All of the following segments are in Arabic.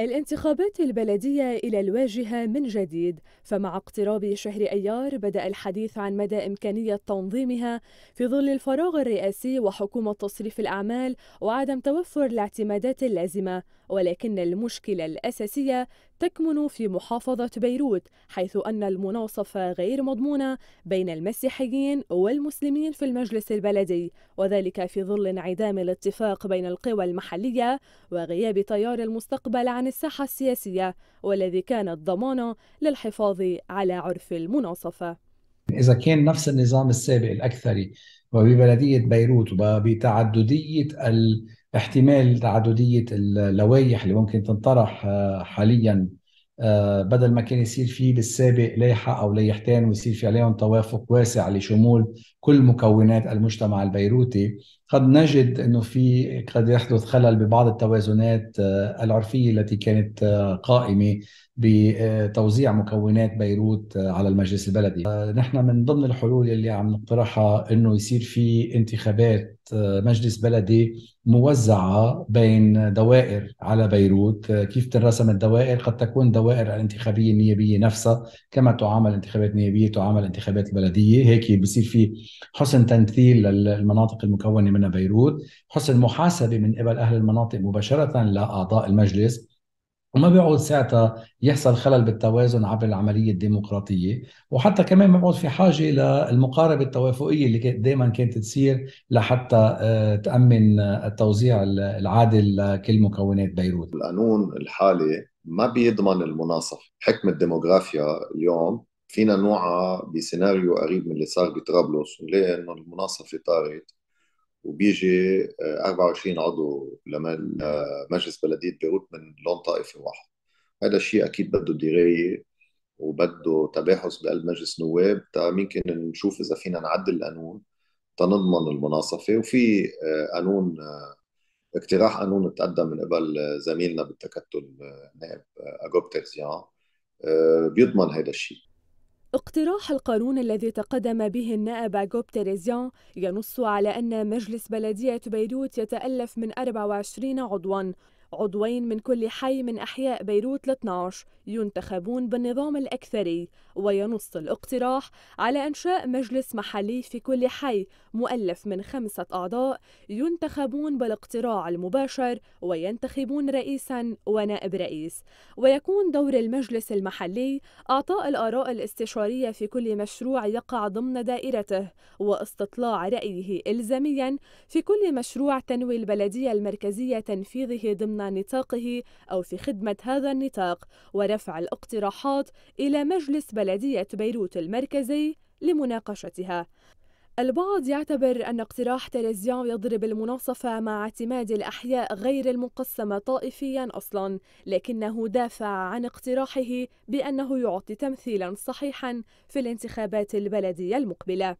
الانتخابات البلدية إلى الواجهة من جديد، فمع اقتراب شهر أيار بدأ الحديث عن مدى إمكانية تنظيمها في ظل الفراغ الرئاسي وحكومة تصريف الأعمال وعدم توفر الاعتمادات اللازمة، ولكن المشكلة الأساسية تكمن في محافظة بيروت، حيث أن المناصفة غير مضمونة بين المسيحيين والمسلمين في المجلس البلدي، وذلك في ظل انعدام الاتفاق بين القوى المحلية وغياب تيار المستقبل عن الساحة السياسية والذي كان الضمان للحفاظ على عرف المناصفة إذا كان نفس النظام السابق الأكثري وببلدية بيروت وبتعددية احتمال تعددية اللوائح اللي ممكن تنطرح آه، حاليا آه، بدل ما كان يصير في للسابق لايحة أو لائحتين ويصير في عليهم توافق واسع لشمول كل مكونات المجتمع البيروتي قد نجد أنه في قد يحدث خلل ببعض التوازنات آه، العرفية التي كانت آه، قائمة بتوزيع مكونات بيروت آه، على المجلس البلدي آه، نحن من ضمن الحلول اللي عم نقترحها انه يصير في انتخابات آه، مجلس بلدي موزعة بين دوائر على بيروت كيف تنرسم الدوائر قد تكون دوائر الانتخابية النيابية نفسها كما تعامل انتخابات نيابية تعامل انتخابات البلدية هيك بصير في حسن تمثيل للمناطق المكونة من بيروت حسن محاسبة من قبل أهل المناطق مباشرة لأعضاء المجلس وما بيعود ساعتها يحصل خلل بالتوازن عبر العملية الديمقراطية وحتى كمان ما بيعود في حاجة للمقاربة التوافقية اللي دائما كانت تصير لحتى آه، تأمن آه، التوزيع العادل لكل مكونات بيروت القانون الحالي ما بيضمن المناصفة حكم الديموغرافيا اليوم فينا نوعها بسيناريو قريب من اللي صار بطرابلس ونلاقي انه المناصفه طارت وبيجي 24 آه، عضو لمجلس بلديه بيروت من لون طائفي واحد هذا الشيء اكيد بده درايه وبده تباحث بقلب مجلس نواب تا ممكن نشوف اذا فينا نعدل القانون تنضمن المناصفه وفي آه، قانون آه، اقتراح قانون تقدم من قبل زميلنا بالتكتل نائب اجوب ترزيان بيضمن هذا الشيء اقتراح القانون الذي تقدم به النائب جوب تيريزيان ينص على أن مجلس بلدية بيروت يتألف من 24 عضواً عضوين من كل حي من أحياء بيروت 12 ينتخبون بالنظام الأكثري وينص الاقتراح على إنشاء مجلس محلي في كل حي مؤلف من خمسة أعضاء ينتخبون بالاقتراع المباشر وينتخبون رئيسا ونائب رئيس ويكون دور المجلس المحلي أعطاء الآراء الاستشارية في كل مشروع يقع ضمن دائرته واستطلاع رأيه إلزاميا في كل مشروع تنوي البلدية المركزية تنفيذه ضمن نطاقه أو في خدمة هذا النطاق ورفع الاقتراحات إلى مجلس بلدية بيروت المركزي لمناقشتها البعض يعتبر أن اقتراح تريزيان يضرب المناصفة مع اعتماد الأحياء غير المقسمة طائفيا أصلا لكنه دافع عن اقتراحه بأنه يعطي تمثيلا صحيحا في الانتخابات البلدية المقبلة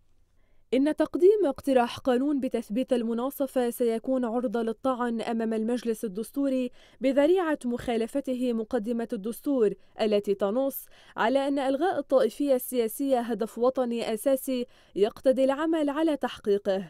إن تقديم اقتراح قانون بتثبيت المناصفة سيكون عرضة للطعن أمام المجلس الدستوري بذريعة مخالفته مقدمة الدستور التي تنص على أن إلغاء الطائفية السياسية هدف وطني أساسي يقتضي العمل على تحقيقه.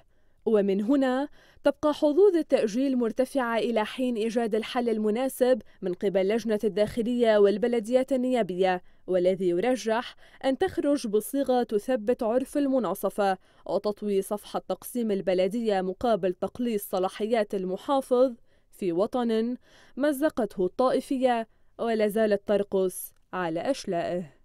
ومن هنا تبقى حظوظ التأجيل مرتفعة إلى حين إيجاد الحل المناسب من قبل لجنة الداخلية والبلديات النيابية والذي يرجح أن تخرج بصيغة تثبت عرف المناصفة وتطوي صفحة تقسيم البلدية مقابل تقليص صلاحيات المحافظ في وطن مزقته الطائفية ولا زالت ترقص على أشلائه